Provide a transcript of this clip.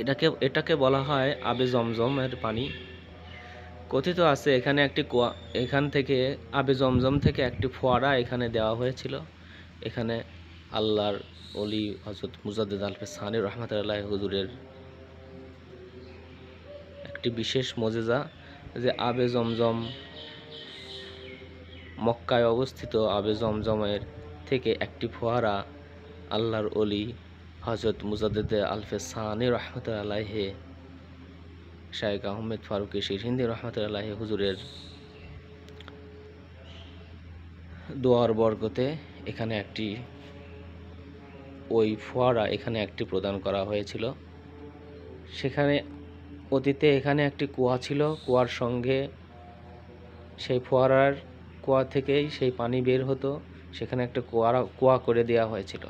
এটাকে এটাকে বলা হয় আবে জমজমের পানি কথিত আছে এখানে একটি কুয়া এখান থেকে আবে জমজম থেকে একটি ফোয়ারা এখানে দেওয়া হয়েছিল এখানে আল্লাহর অলি হজরত মুজাদ্দেদ আলফে সানি রহমতুল্লাহ হুজুরের একটি বিশেষ মজেজা যে আবে জমজম মক্কায় অবস্থিত আবে জমজমের থেকে একটি ফোয়ারা আল্লাহর অলি হজরত মুজাদ্দে আলফে সানি রহমত আলাহে শায়েক আহমেদ ফারুক শির হিন্দি রহমত আলাহে হুজুরের দোয়ার বর্গতে এখানে একটি ওই ফোয়ারা এখানে একটি প্রদান করা হয়েছিল সেখানে অতীতে এখানে একটি কুয়া ছিল কুয়ার সঙ্গে সেই ফোয়ারার কুয়া থেকেই সেই পানি বের হতো সেখানে একটা কুয়ারা কুয়া করে দেওয়া হয়েছিল